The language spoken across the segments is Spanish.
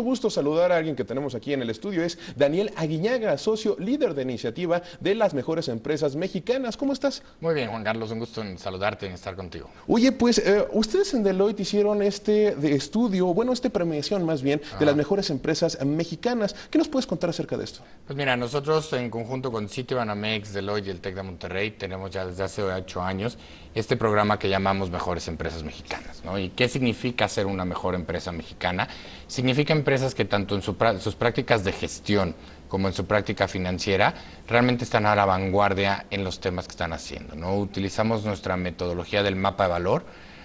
gusto saludar a alguien que tenemos aquí en el estudio. Es Daniel Aguiñaga, socio líder de iniciativa de las mejores empresas mexicanas. ¿Cómo estás? Muy bien, Juan Carlos, un gusto en saludarte y en estar contigo. Oye, pues eh, ustedes en Deloitte hicieron este estudio, bueno, esta premiación más bien, de las mejores empresas mexicanas. ¿Qué nos puedes contar acerca de esto? Pues mira, nosotros en conjunto con Citibanamex, Deloitte y el TEC de Monterrey tenemos ya desde hace ocho años este programa que llamamos Mejores Empresas Mexicanas. ¿Y qué significa ser una mejor empresa mexicana? Significa empezar empresas que tanto en sus prácticas de gestión como en su práctica financiera, realmente están a la vanguardia en los temas que están haciendo. ¿no? Utilizamos nuestra metodología del mapa de valor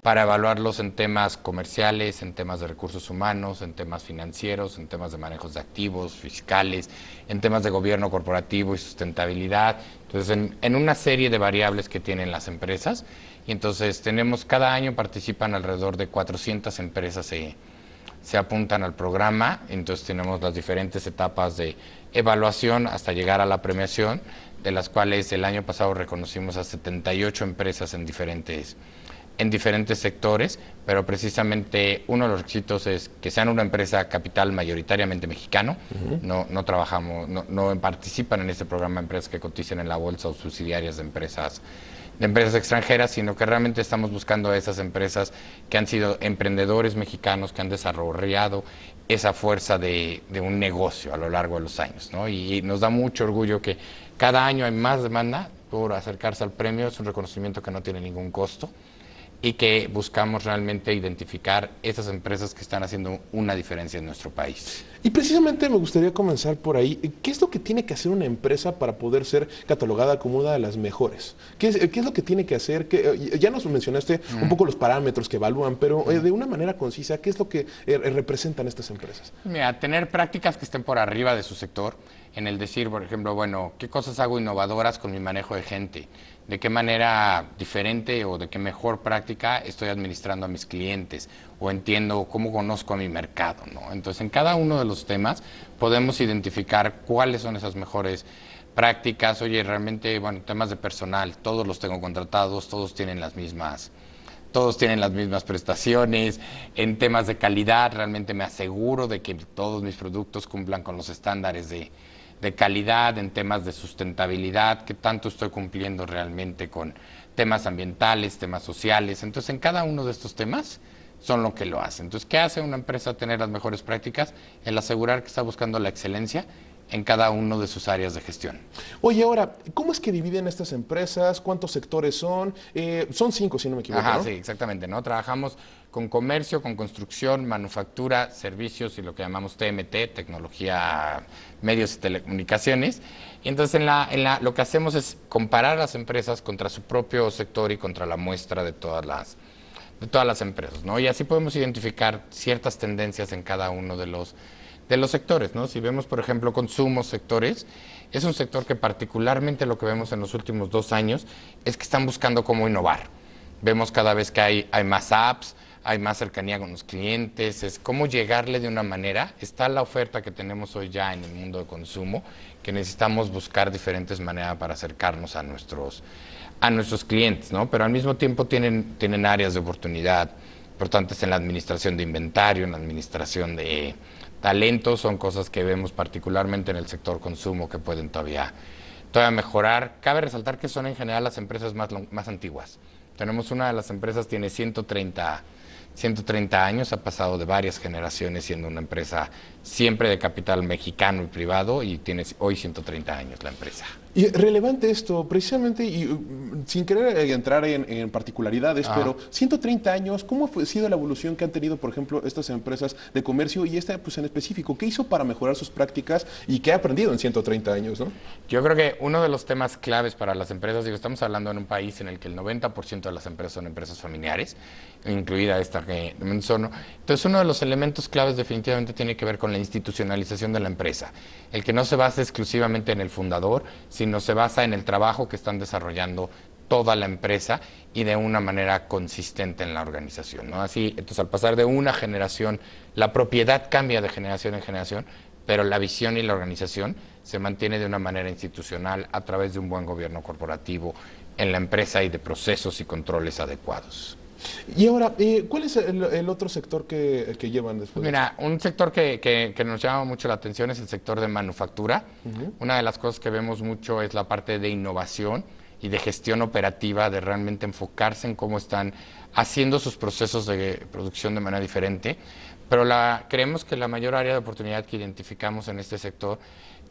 para evaluarlos en temas comerciales, en temas de recursos humanos, en temas financieros, en temas de manejos de activos, fiscales, en temas de gobierno corporativo y sustentabilidad. Entonces, en, una serie de variables que tienen las empresas. Y entonces tenemos, cada año participan alrededor de 400 empresas. Eh, se apuntan al programa, entonces tenemos las diferentes etapas de evaluación hasta llegar a la premiación, de las cuales el año pasado reconocimos a 78 empresas en diferentes, en diferentes sectores, pero precisamente uno de los requisitos es que sean una empresa capital mayoritariamente mexicano, no, no trabajamos, no, no participan en este programa empresas que coticen en la bolsa o subsidiarias de empresas de empresas extranjeras, sino que realmente estamos buscando a esas empresas que han sido emprendedores mexicanos, que han desarrollado esa fuerza de, un negocio a lo largo de los años. ¿no? Y, y nos da mucho orgullo que cada año hay más demanda por acercarse al premio, es un reconocimiento que no tiene ningún costo y que buscamos realmente identificar esas empresas que están haciendo una diferencia en nuestro país. Y precisamente me gustaría comenzar por ahí. ¿Qué es lo que tiene que hacer una empresa para poder ser catalogada como una de las mejores? ¿Qué es, lo que tiene que hacer? Que, eh, ya nos mencionaste un poco los parámetros que evalúan, pero eh, de una manera concisa, ¿qué es lo que eh, representan estas empresas? Mira, tener prácticas que estén por arriba de su sector, en el decir, por ejemplo, bueno, ¿qué cosas hago innovadoras con mi manejo de gente? de qué manera diferente o de qué mejor práctica estoy administrando a mis clientes o entiendo cómo conozco a mi mercado, ¿no? Entonces, en cada uno de los temas podemos identificar cuáles son esas mejores prácticas. Oye, realmente, bueno, temas de personal, todos los tengo contratados, todos tienen las mismas todos tienen las mismas prestaciones, en temas de calidad realmente me aseguro de que todos mis productos cumplan con los estándares de, de calidad, en temas de sustentabilidad, que tanto estoy cumpliendo realmente con temas ambientales, temas sociales. Entonces, en cada uno de estos temas son lo que lo hacen. Entonces, ¿qué hace una empresa tener las mejores prácticas? El asegurar que está buscando la excelencia en cada uno de sus áreas de gestión. Oye, ahora, ¿cómo es que dividen estas empresas? ¿Cuántos sectores son? Eh, son cinco, si no me equivoco. Ajá, sí, exactamente. ¿no? Trabajamos con comercio, con construcción, manufactura, servicios y lo que llamamos TMT, tecnología, medios y telecomunicaciones. Y entonces en la, lo que hacemos es comparar las empresas contra su propio sector y contra la muestra de todas las, de todas las empresas. ¿no? Y así podemos identificar ciertas tendencias en cada uno de los de los sectores, ¿no? Si vemos, por ejemplo, consumo sectores, es un sector que particularmente lo que vemos en los últimos dos años es que están buscando cómo innovar. Vemos cada vez que hay, hay más apps, hay más cercanía con los clientes, es cómo llegarle de una manera. Está la oferta que tenemos hoy ya en el mundo de consumo, que necesitamos buscar diferentes maneras para acercarnos a nuestros, a nuestros clientes, ¿no? Pero al mismo tiempo tienen, tienen áreas de oportunidad importantes en la administración de inventario, en la administración de talentos son cosas que vemos particularmente en el sector consumo que pueden todavía, todavía mejorar. Cabe resaltar que son en general las empresas más, más antiguas. Tenemos una de las empresas tiene 130 130 años, ha pasado de varias generaciones siendo una empresa siempre de capital mexicano y privado y tiene hoy 130 años la empresa. Y relevante esto, precisamente, y uh, sin querer eh, entrar en, particularidades, pero 130 años, ¿cómo ha sido la evolución que han tenido, por ejemplo, estas empresas de comercio y esta pues, en específico? ¿Qué hizo para mejorar sus prácticas y qué ha aprendido en 130 años? Yo creo que uno de los temas claves para las empresas, digo, estamos hablando en un país en el que el 90% de las empresas son empresas familiares, incluida esta que menciono. Entonces, uno de los elementos claves definitivamente tiene que ver con la institucionalización de la empresa, el que no se base exclusivamente en el fundador, sino sino se basa en el trabajo que están desarrollando toda la empresa y de una manera consistente en la organización. ¿no? Así, entonces al pasar de una generación, la propiedad cambia de generación en generación, pero la visión y la organización se mantiene de una manera institucional a través de un buen gobierno corporativo en la empresa y de procesos y controles adecuados. Y ahora, eh, ¿cuál es el, otro sector que, llevan después? Mira, un sector que, nos llama mucho la atención es el sector de manufactura. Una de las cosas que vemos mucho es la parte de innovación y de gestión operativa, de realmente enfocarse en cómo están haciendo sus procesos de producción de manera diferente. Pero la, creemos que la mayor área de oportunidad que identificamos en este sector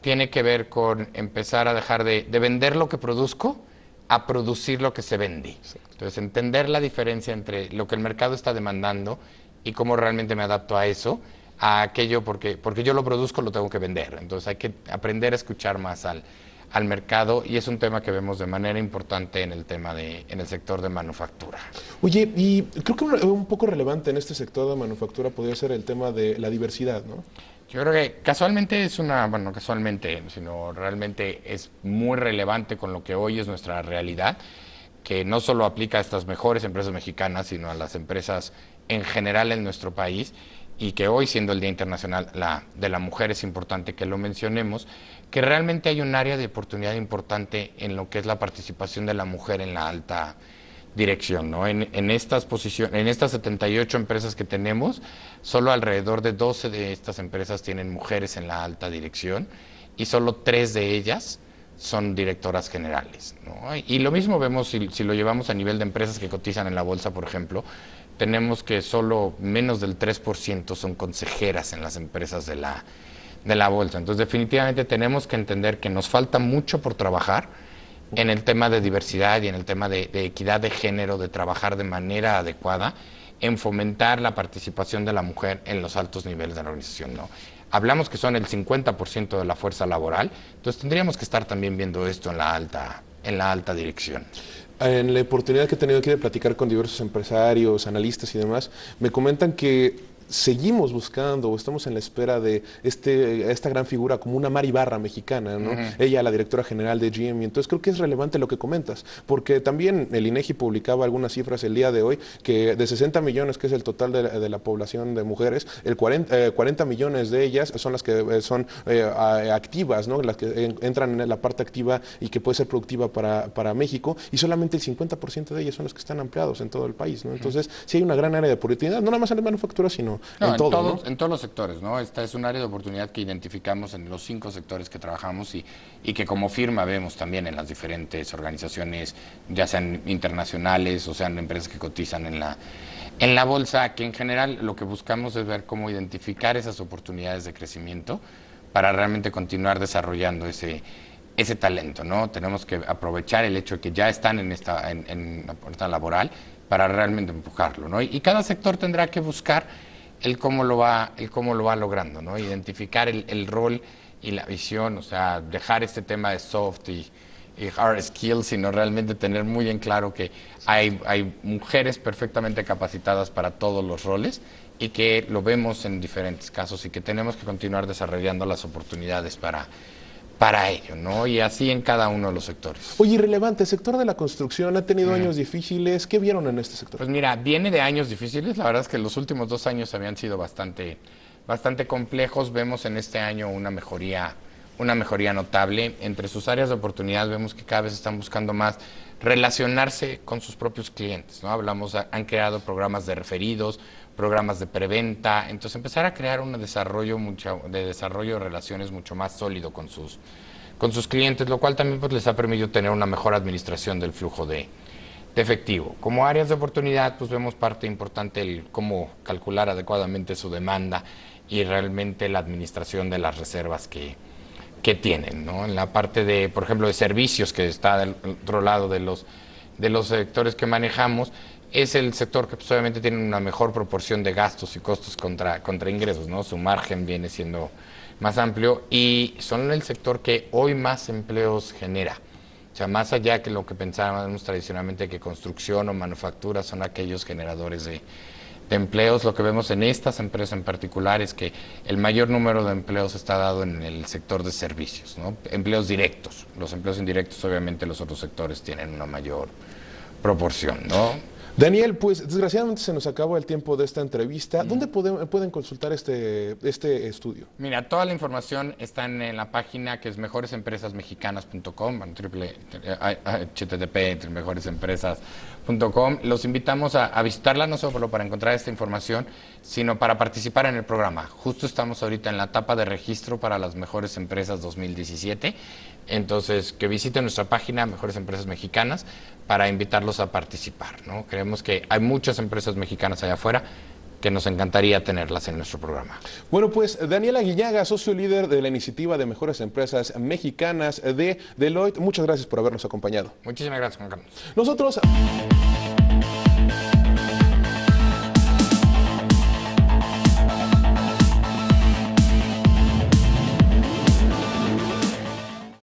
tiene que ver con empezar a dejar de vender lo que produzco a producir lo que se vende. Entonces, entender la diferencia entre lo que el mercado está demandando y cómo realmente me adapto a eso, a aquello, porque, porque yo lo produzco, lo tengo que vender. Entonces, hay que aprender a escuchar más al, al mercado y es un tema que vemos de manera importante en el tema de en el sector de manufactura. Oye, y creo que un, un poco relevante en este sector de manufactura podría ser el tema de la diversidad, ¿no? Yo creo que casualmente es una, bueno, casualmente, sino realmente es muy relevante con lo que hoy es nuestra realidad, que no solo aplica a estas mejores empresas mexicanas, sino a las empresas en general en nuestro país y que hoy siendo el Día Internacional de la Mujer es importante que lo mencionemos, que realmente hay un área de oportunidad importante en lo que es la participación de la mujer en la alta dirección, ¿no? En, estas posiciones, en estas 78 empresas que tenemos, solo alrededor de 12 de estas empresas tienen mujeres en la alta dirección y solo tres de ellas son directoras generales. ¿no? Y lo mismo vemos si, lo llevamos a nivel de empresas que cotizan en la bolsa, por ejemplo, tenemos que solo menos del 3% son consejeras en las empresas de de la bolsa. Entonces definitivamente tenemos que entender que nos falta mucho por trabajar en el tema de diversidad y en el tema de, equidad de género, de trabajar de manera adecuada en fomentar la participación de la mujer en los altos niveles de la organización. ¿no? hablamos que son el 50% de la fuerza laboral, entonces tendríamos que estar también viendo esto en la alta, en la alta dirección. En la oportunidad que he tenido aquí de platicar con diversos empresarios, analistas y demás, me comentan que seguimos buscando o estamos en la espera de este, esta gran figura como una Maribarra mexicana, ¿no? Ella, la directora general de GM. Entonces creo que es relevante lo que comentas, porque también el INEGI publicaba algunas cifras el día de hoy que de 60 millones, que es el total de, la población de mujeres, el 40, eh, millones de ellas son las que eh, son eh, activas, ¿no? Las que entran en la parte activa y que puede ser productiva para, para México, y solamente el 50% de ellas son las que están ampliados en todo el país, ¿no? Entonces, si hay una gran área de productividad, no nada más en la manufactura, sino en, todos, en, todos los sectores, ¿no? Esta es un área de oportunidad que identificamos en los cinco sectores que trabajamos y, y que como firma vemos también en las diferentes organizaciones, ya sean internacionales o sean empresas que cotizan en la, en la bolsa, que en general lo que buscamos es ver cómo identificar esas oportunidades de crecimiento para realmente continuar desarrollando ese, ese talento, ¿no? Tenemos que aprovechar el hecho de que ya están en esta en, la puerta laboral para realmente empujarlo, ¿no? y cada sector tendrá que buscar el cómo lo va, cómo lo va logrando, ¿no? Identificar el, el rol y la visión, o sea, dejar este tema de soft y, hard skills, sino realmente tener muy en claro que hay, hay, mujeres perfectamente capacitadas para todos los roles y que lo vemos en diferentes casos y que tenemos que continuar desarrollando las oportunidades para, para ello, ¿no? Y así en cada uno de los sectores. Oye, irrelevante, el sector de la construcción ha tenido mm. años difíciles. ¿Qué vieron en este sector? Pues mira, viene de años difíciles. La verdad es que los últimos dos años habían sido bastante, bastante complejos. Vemos en este año una mejoría, una mejoría notable. Entre sus áreas de oportunidad vemos que cada vez están buscando más relacionarse con sus propios clientes, ¿no? Hablamos, han creado programas de referidos, programas de preventa, entonces empezar a crear un desarrollo mucho, de desarrollo relaciones mucho más sólido con sus, con sus clientes, lo cual también pues, les ha permitido tener una mejor administración del flujo de, efectivo. Como áreas de oportunidad, pues vemos parte importante el cómo calcular adecuadamente su demanda y realmente la administración de las reservas que, tienen, En la parte de, por ejemplo, de servicios que está del otro lado de los de los sectores que manejamos, es el sector que pues, obviamente tiene una mejor proporción de gastos y costos contra, contra ingresos, ¿no? Su margen viene siendo más amplio y son el sector que hoy más empleos genera. O sea, más allá que lo que pensábamos tradicionalmente que construcción o manufactura son aquellos generadores de, de empleos, lo que vemos en estas empresas en particular es que el mayor número de empleos está dado en el sector de servicios, ¿no? empleos directos. Los empleos indirectos obviamente los otros sectores tienen una mayor proporción. ¿no? Daniel, pues desgraciadamente se nos acabó el tiempo de esta entrevista. ¿Dónde pueden, consultar este, este estudio? Mira, toda la información está en, la página que es mejoresempresasmexicanas.com, http eh, mejoresempresas.com. Los invitamos a, a, visitarla no solo para encontrar esta información, sino para participar en el programa. Justo estamos ahorita en la etapa de registro para las mejores empresas 2017. Entonces, que visiten nuestra página Mejores Empresas Mexicanas para invitarlos a participar. ¿no? Creemos que hay muchas empresas mexicanas allá afuera que nos encantaría tenerlas en nuestro programa. Bueno, pues Daniela Guiñaga, socio líder de la iniciativa de mejores empresas mexicanas de Deloitte, muchas gracias por habernos acompañado. Muchísimas gracias, Juan Carlos. Nosotros...